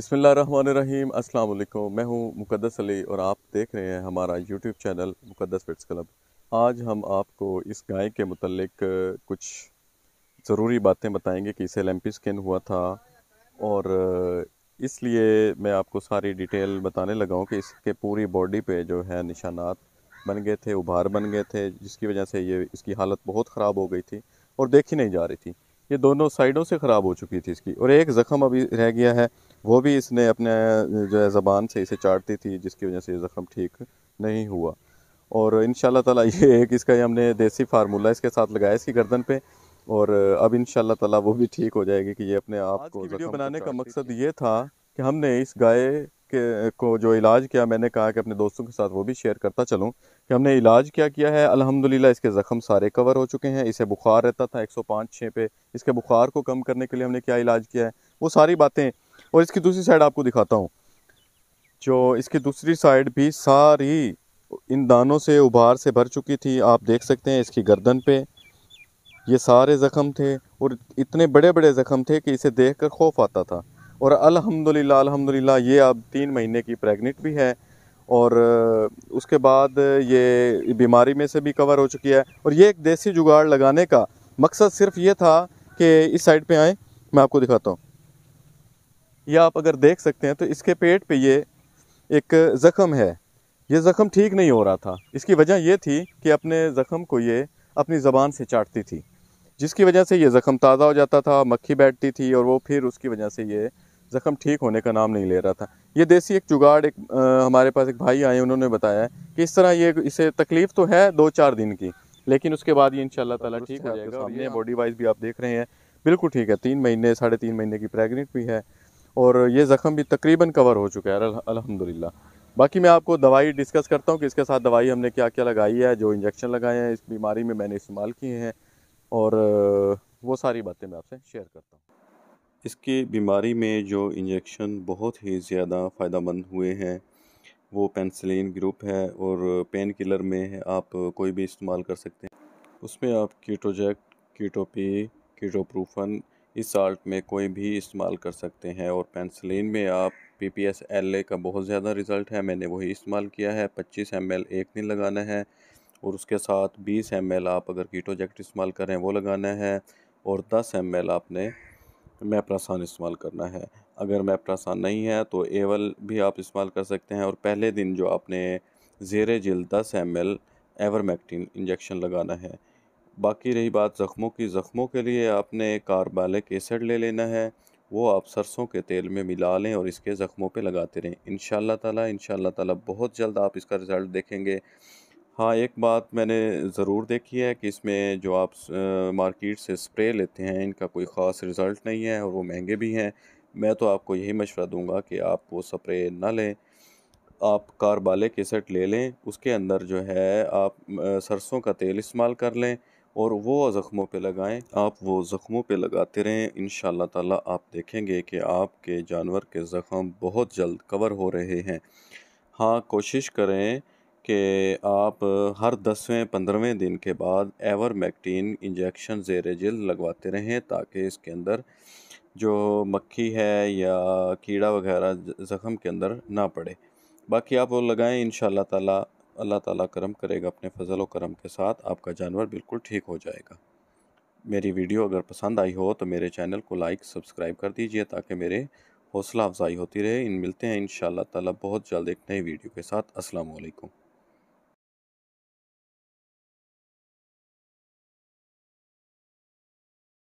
बसमिल अस्सलाम वालेकुम मैं हूं मुकद्दस अली और आप देख रहे हैं हमारा YouTube channel Muqaddas fits club आज हम आपको इस गाय के मतलब कुछ ज़रूरी बातें बताएंगे कि इसे लैम्पी स्किन हुआ था और इसलिए मैं आपको सारी डिटेल बताने लगा हूँ कि इसके पूरी बॉडी पे जो है निशानात बन गए थे उभार बन गए थे जिसकी वजह से ये इसकी हालत बहुत ख़राब हो गई थी और देखी नहीं जा रही थी ये दोनों साइडों से ख़राब हो चुकी थी इसकी और एक ज़ख़म अभी रह गया है वो भी इसने अपने जो है ज़बान से इसे चाटती थी जिसकी वजह से ये ज़ख़म ठीक नहीं हुआ और इन ताला ये एक इसका ये हमने देसी फार्मूला इसके साथ लगाया इसकी गर्दन पे और अब इन ताला वो भी ठीक हो जाएगी कि ये अपने आप को वीडियो बनाने का मकसद ये था कि हमने इस गाय के को जो इलाज किया मैंने कहा कि अपने दोस्तों के साथ वो भी शेयर करता चलूँ कि हमने इलाज क्या किया है अल्हम्दुलिल्लाह इसके ज़ख़म सारे कवर हो चुके हैं इसे बुखार रहता था एक सौ पाँच छः पे इसके बुखार को कम करने के लिए हमने क्या इलाज किया है वो सारी बातें और इसकी दूसरी साइड आपको दिखाता हूँ जो इसकी दूसरी साइड भी सारी इन दानों से उभार से भर चुकी थी आप देख सकते हैं इसकी गर्दन पे ये सारे ज़ख़म थे और इतने बड़े बड़े ज़ख़म थे कि इसे देख कर खौफ आता था और अल्हम्दुलिल्लाह अल्हम्दुलिल्लाह ये अब तीन महीने की प्रेग्नेंट भी है और उसके बाद ये बीमारी में से भी कवर हो चुकी है और ये एक देसी जुगाड़ लगाने का मकसद सिर्फ ये था कि इस साइड पे आए मैं आपको दिखाता हूँ यह आप अगर देख सकते हैं तो इसके पेट पे ये एक ज़ख़म है ये ज़ख़म ठीक नहीं हो रहा था इसकी वजह ये थी कि अपने ज़ख़म को ये अपनी ज़बान से चाटती थी जिसकी वजह से ये ज़ख़म ताज़ा हो जाता था मक्खी बैठती थी और वो फिर उसकी वजह से ये ज़ख़म ठीक होने का नाम नहीं ले रहा था ये देसी एक जुगाड़ एक आ, हमारे पास एक भाई आए उन्होंने बताया कि इस तरह ये इसे तकलीफ़ तो है दो चार दिन की लेकिन उसके बाद ये इन ताला ठीक हो जाएगा सामने बॉडी वाइज भी आप देख रहे हैं बिल्कुल ठीक है तीन महीने साढ़े तीन महीने की प्रेगनेंट भी है और ये ज़ख़म भी तकरीबन कवर हो चुका है अलहमदिल्ला बाकी मैं आपको दवाई डिस्कस करता हूँ कि इसके साथ दवाई हमने क्या क्या लगाई है जो इंजेक्शन लगाए हैं इस बीमारी में मैंने इस्तेमाल किए हैं और वो सारी बातें मैं आपसे शेयर करता हूँ इसकी बीमारी में जो इंजेक्शन बहुत ही ज़्यादा फ़ायदा मंद हुए हैं वो पेंसिलिन ग्रुप है और पेन किलर में आप कोई भी इस्तेमाल कर सकते हैं उसमें आप कीटोजेक्ट कीटोपी कीटोप्रूफन इस साल्ट में कोई भी इस्तेमाल कर सकते हैं और पेंसिलिन में आप P P S L A का बहुत ज़्यादा रिज़ल्ट है मैंने वही इस्तेमाल किया है पच्चीस एम एल एक दिन लगाना है और उसके साथ बीस एम एल आप अगर कीटोजेक्ट इस्तेमाल करें वो लगाना है और दस एम एल आपने मैप्रा इस्तेमाल करना है अगर मैप्रा नहीं है तो एवल भी आप इस्तेमाल कर सकते हैं और पहले दिन जो आपने जेर जल दस एम एल एवरमैक्टिन इंजेक्शन लगाना है बाकी रही बात ज़ख्मों की ज़ख्मों के लिए आपने कार्बालिक एसड ले लेना है वो आप सरसों के तेल में मिला लें और इसके ज़ख्मों पे लगाते रहें इन ताला इन ताला बहुत जल्द आप इसका रिज़ल्ट देखेंगे हाँ एक बात मैंने ज़रूर देखी है कि इसमें जो आप मार्केट से स्प्रे लेते हैं इनका कोई ख़ास रिज़ल्ट नहीं है और वो महंगे भी हैं मैं तो आपको यही मशवरा दूंगा कि आप वो स्प्रे ना लें आप कारबाले के सेट ले लें उसके अंदर जो है आप सरसों का तेल इस्तेमाल कर लें और वो ज़ख़मों पे लगाएं आप वो ज़ख़मों पे लगाते रहें इन ताला आप देखेंगे कि आपके जानवर के ज़ख़म बहुत जल्द कवर हो रहे हैं हाँ कोशिश करें कि आप हर दसवें पंद्रहवें दिन के बाद एवर मैक्टीन इंजेक्शन जेर जल लगवाते रहें ताकि इसके अंदर जो मक्खी है या कीड़ा वगैरह ज़ख़म के अंदर ना पड़े बाकी आप वो लगाएं इन ताला अल्लाह ताला करम करेगा अपने फजल करम के साथ आपका जानवर बिल्कुल ठीक हो जाएगा मेरी वीडियो अगर पसंद आई हो तो मेरे चैनल को लाइक सब्सक्राइब कर दीजिए ताकि मेरे हौसला अफजाई होती रहे इन मिलते हैं इन ताला बहुत जल्द एक नई वीडियो के साथ असलकुम